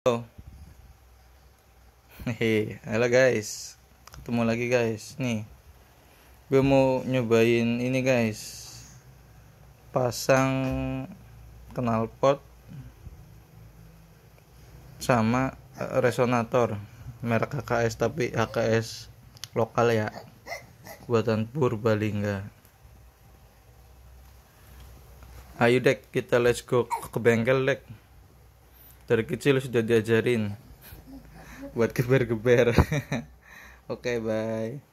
Halo. Hehe, halo guys. Ketemu lagi guys. Nih. Gue mau nyobain ini guys. Pasang knalpot sama resonator merek HKS tapi HKS lokal ya. Buatan Purbalingga. Ayo dek, kita let's go ke bengkel dek dari kecil sudah diajarin buat geber-geber oke okay, bye